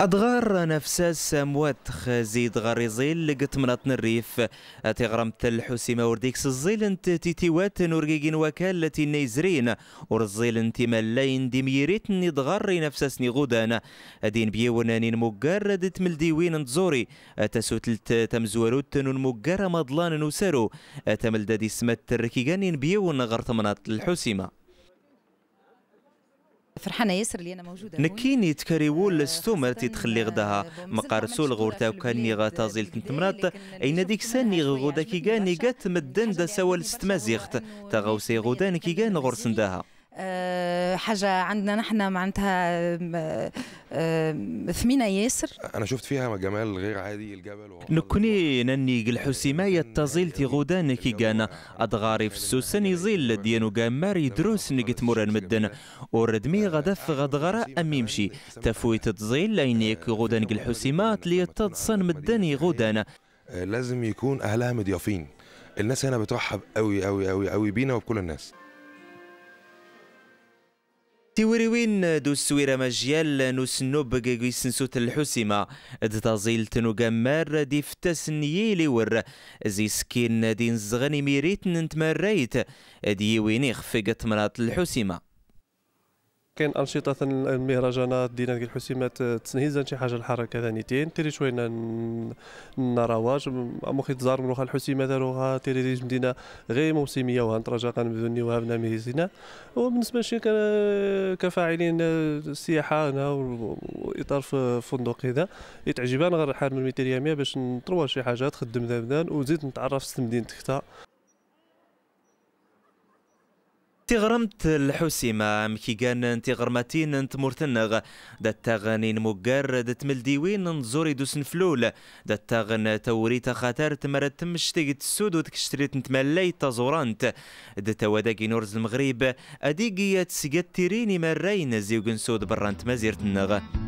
أدغار نفساس مواتخ زيد غريزيل لقت مناطن الريف أتغرم الحسيمة ورديكس انت تيتيوات نورجيجين وكالة نيزرين انت ملاين ديميريت ندغار نفساس نغودان أدين بيونانين مقارد تملديوين تسوتلت تمزوروت نون نمقار مضلان نسارو أتملدادي سمت الركيقانين بيون غرت مناط الحسيمة فرحانه ياسر اللي انا موجوده نكيني تكريول آه، ستومر تتخلي غداها آه، مقارسو سول غورتا وكاني غاتا زيلت اين ديك ساني غودا كي كاني قات مدن دا سوال ستمازيغت تغوسي غودا كي كان غورسنداها آه، حاجه عندنا نحن معناتها آه، آه، ثمينه ياسر انا شفت فيها جمال غير عادي الجبل نكوني نني يتزيل يعني يعني تظل غدا نكيغانا أدغاري في السوسن يزيل ديانو جاماري دروس نقت مران مدن وردمي غدا في ام أميمشي تفويت تزيل لينيك غدا الحسيمات تلي تتصن مدن غدانا لازم يكون أهلها مضيافين الناس هنا بترحب قوي قوي قوي قوي بينا وبكل الناس تيوريوين دو السويرة مجيال نسنوب جيسن سنسوت الحسيمة دتازيل تنو جمار دي فتسنيي لور زي سكين دين زغني ميريت نتمريت دي ويني خفقت مناط الحسيمة كاين انشطه المهرجانات دينا ديال الحسيمات آه، تسنهيزا شي حاجه الحركه ثاني تين تيري شوينا نراواج مخي تزار مروخا الحسيمات روخا تيري ديج مدينه غير موسميه وهان كنبدوني وها بنا مهزينا وبالنسبه لشي آه، كفاعلين آه، السياحه هنا واطار فندق هذا يتعجبان غير الحال من ميتيريامية باش نطروا شي حاجه تخدم ذا وزيد نتعرف في مدينه تختها تغرمت الحسيمة مكيغان تغرمتين انت مرتنغ دا التاغنين موكار دا تملديوين نزوري دوسن فلول دا التاغن توريتا خطر تمرت تمشتيق تسود وتكشتريت نتملي تزورانت دا تواداقي نورز المغرب اديقيات سيقات تيريني مرين زيوغن سود برانت مازيرتنغ